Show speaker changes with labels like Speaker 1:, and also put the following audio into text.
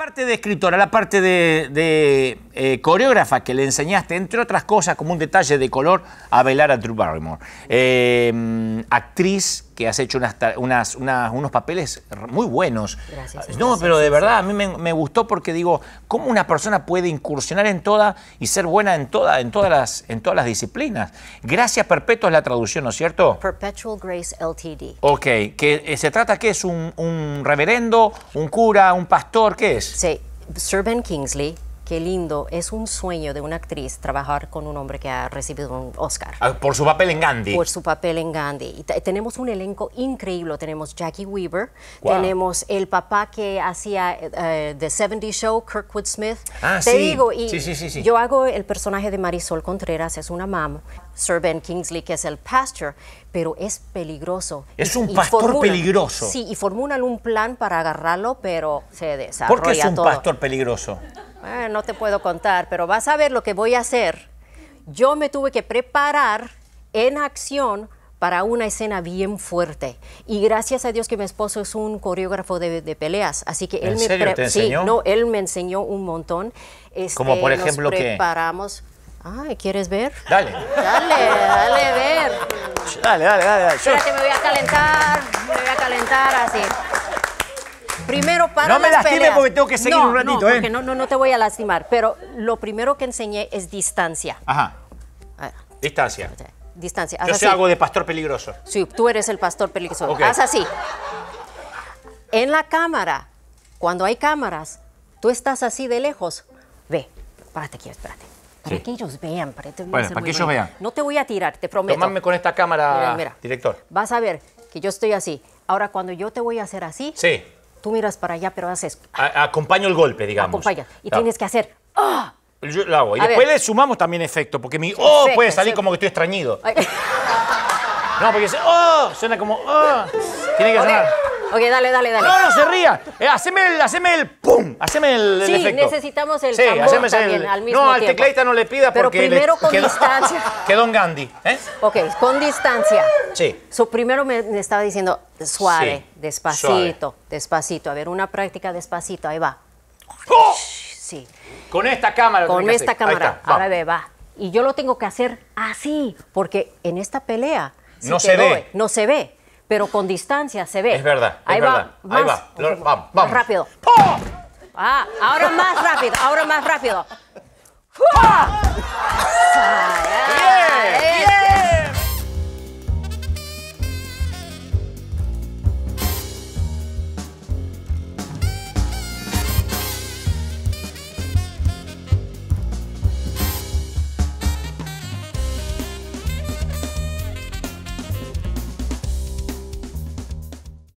Speaker 1: parte de escritora, la parte de, de eh, coreógrafa que le enseñaste, entre otras cosas, como un detalle de color, a velar a Drew Barrymore. Eh, mm, actriz que has hecho unos papeles muy buenos.
Speaker 2: Ah, gracias. No,
Speaker 1: pero de verdad, a mí me, gustó porque digo, ¿cómo una persona puede incursionar en toda y ser buena en, toda, en, todas, las, en todas las disciplinas? Gracias Perpetua es la traducción, ¿no es cierto?
Speaker 2: Perpetual Grace Ltd. Ok, que eh, se trata que es un, un reverendo, un cura, un pastor, ¿qué es? Sí, Sir Ben Kingsley Qué lindo, es un sueño de una actriz trabajar con un hombre que ha recibido un Oscar.
Speaker 1: Ah, por su papel en Gandhi. Por su
Speaker 2: papel en Gandhi. Y tenemos un elenco increíble, tenemos Jackie Weaver, tenemos el papá que hacía eh, The 70 Show, Kirkwood Smith. Ah, te digo, y yo hago el personaje de Marisol Contreras, es una mam, Sir Ben Kingsley, que es el pastor, pero es peligroso. Es un pastor peligroso. Sí, y formulan un plan para agarrarlo, pero se desarrolla ¿Por qué es un pastor peligroso? no te puedo contar, pero vas a ver lo que voy a hacer. Yo me tuve que preparar en acción para una escena bien fuerte. Y gracias a Dios que mi esposo es un coreógrafo de, peleas, así que él me enseñó? no, él me enseñó un montón. Este, Como por ejemplo que preparamos. ¿quieres ver? Dale. Dale, dale ver.
Speaker 1: Dale, dale, dale. dale. Espérate, me voy a
Speaker 2: calentar, me voy a calentar así. Primero para No me las porque tengo que seguir un ratito, no, ¿eh? no, no, te voy a lastimar, pero lo primero que enseñé es distancia. Ajá. Ah. Distancia. Distancia. Yo se hago
Speaker 1: de pastor peligroso.
Speaker 2: Sí, tú eres el pastor peligroso. Haz así. En la cámara, cuando hay cámaras, tú estás así de lejos. Ve, párate aquí, espérate. Para que ellos vean. Para, que ellos vean. No te voy a tirar, te prometo. Tomadme con esta cámara, director. Vas a ver que yo estoy así. Ahora, cuando yo te voy a hacer así, sí tú miras para allá, pero haces...
Speaker 1: acompaño el golpe, digamos. Acompaña. Y tienes que
Speaker 2: hacer... ¡ah!
Speaker 1: Yo lo hago. Y después le sumamos también efecto, porque mi oh puede salir como que estoy extrañido. No, porque oh suena como oh. Tiene que sonar.
Speaker 2: Ok, dale, dale, dale. No, no se
Speaker 1: ría. Eh, haceme, el, haceme el pum. Haceme el, sí, necesitamos el sí, tambor también el, al mismo No, al teclita no le pida Pero porque... Pero primero con distancia. Quedó Don Gandhi. ¿eh?
Speaker 2: Ok, con distancia. Sí. So, primero me, estaba diciendo suave, despacito, despacito. A ver, una práctica despacito. Ahí va.
Speaker 1: ¡Oh! Sí. Con esta cámara. Con esta cámara. Ahora ve,
Speaker 2: va. Y yo lo tengo que hacer así, porque en esta pelea... no se ve. No se ve pero con distancia se ve. Es verdad, ahí es va, verdad. ahí va, vamos, vamos. rápido. ¡Pum! Ah, ahora más rápido, ahora más rápido.